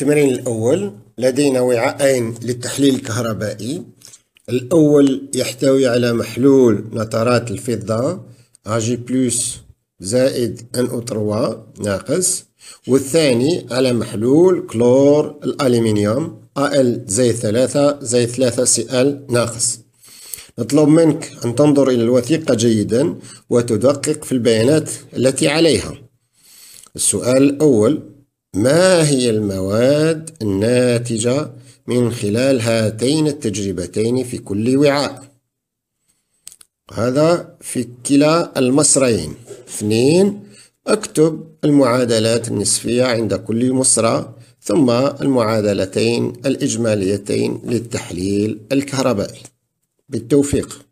التمرين الأول لدينا وعاءين للتحليل الكهربائي الأول يحتوي على محلول نترات الفضة Ag بلس زائد NO3 ناقص والثاني على محلول كلور الألمنيوم AL زائد 3 زائد 3 Cl ناقص نطلب منك أن تنظر إلى الوثيقة جيدا وتدقق في البيانات التي عليها السؤال الأول ما هي المواد الناتجة من خلال هاتين التجربتين في كل وعاء هذا في كلا المصرين اثنين اكتب المعادلات النصفية عند كل مصرة ثم المعادلتين الإجماليتين للتحليل الكهربائي بالتوفيق